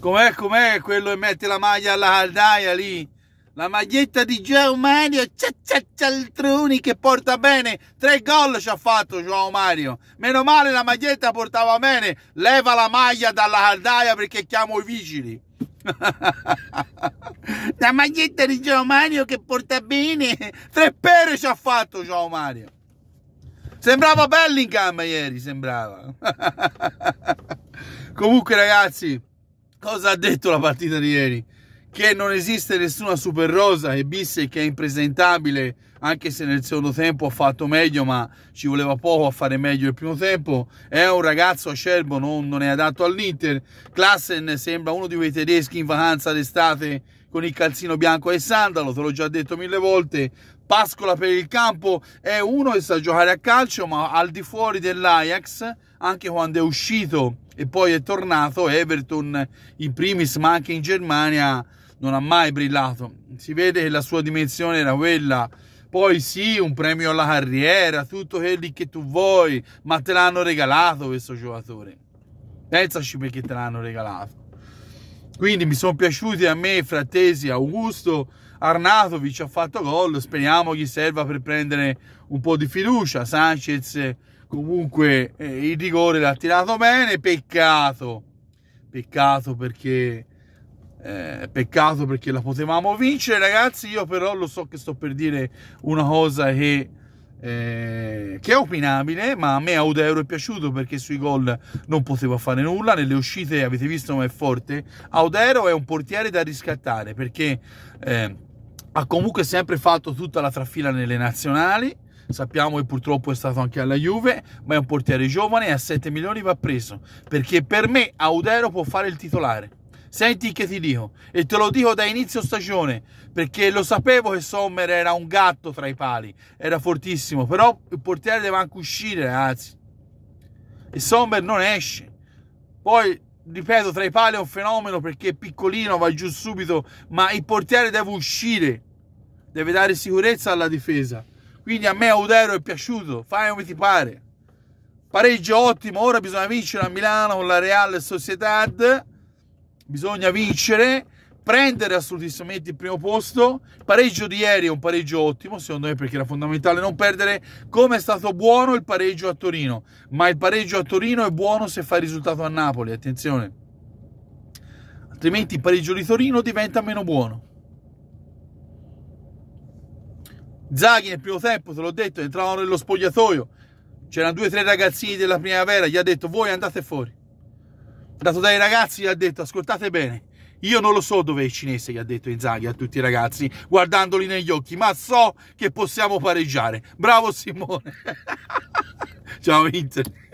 Com'è, com'è quello che mette la maglia alla caldaia lì? La maglietta di Geo Mario Cialtroni che porta bene. Tre gol ci ha fatto Geo Mario. Meno male la maglietta portava bene. Leva la maglia dalla caldaia perché chiamo i vigili. la maglietta di Geo Mario che porta bene. Tre pere ci ha fatto Geo Mario. Sembrava Bellingham ieri, sembrava. Comunque ragazzi, Cosa ha detto la partita di ieri? Che non esiste nessuna super rosa e Bisse che è impresentabile anche se nel secondo tempo ha fatto meglio ma ci voleva poco a fare meglio il primo tempo è un ragazzo acerbo non, non è adatto all'Inter Klassen sembra uno di quei tedeschi in vacanza d'estate con il calzino bianco e sandalo te l'ho già detto mille volte Pascola per il campo è uno che sa giocare a calcio ma al di fuori dell'Ajax anche quando è uscito e poi è tornato Everton in primis ma anche in Germania non ha mai brillato si vede che la sua dimensione era quella poi sì, un premio alla carriera, tutto quello che tu vuoi, ma te l'hanno regalato questo giocatore. Pensaci perché te l'hanno regalato. Quindi mi sono piaciuti a me Frattesi, Augusto, Arnatovic ha fatto gol, speriamo gli serva per prendere un po' di fiducia. Sanchez comunque eh, il rigore l'ha tirato bene peccato peccato perché eh, peccato perché la potevamo vincere ragazzi io però lo so che sto per dire una cosa che eh, che è opinabile, ma a me Audeuro è piaciuto perché sui gol non poteva fare nulla. Nelle uscite avete visto ma è forte. Audero è un portiere da riscattare perché eh, ha comunque sempre fatto tutta la trafila nelle nazionali sappiamo che purtroppo è stato anche alla Juve, ma è un portiere giovane e a 7 milioni va preso, perché per me Audero può fare il titolare. Senti che ti dico, e te lo dico da inizio stagione, perché lo sapevo che Sommer era un gatto tra i pali, era fortissimo, però il portiere deve anche uscire, ragazzi. E Sommer non esce. Poi ripeto, tra i pali è un fenomeno perché è piccolino, va giù subito, ma il portiere deve uscire, deve dare sicurezza alla difesa. Quindi a me Audero è piaciuto, fai come ti pare. Pareggio ottimo, ora bisogna vincere a Milano con la Real Sociedad. Bisogna vincere, prendere assolutamente il primo posto. Pareggio di ieri è un pareggio ottimo, secondo me, perché era fondamentale non perdere. Come è stato buono il pareggio a Torino, ma il pareggio a Torino è buono se fa il risultato a Napoli, attenzione. Altrimenti il pareggio di Torino diventa meno buono. Zaghi nel primo tempo, te l'ho detto, entravano nello spogliatoio, c'erano due o tre ragazzini della primavera, gli ha detto voi andate fuori. Ha dato dai ragazzi, gli ha detto ascoltate bene, io non lo so dove è il cinese, gli ha detto Inzaghi a tutti i ragazzi, guardandoli negli occhi, ma so che possiamo pareggiare. Bravo Simone. Ciao Inter.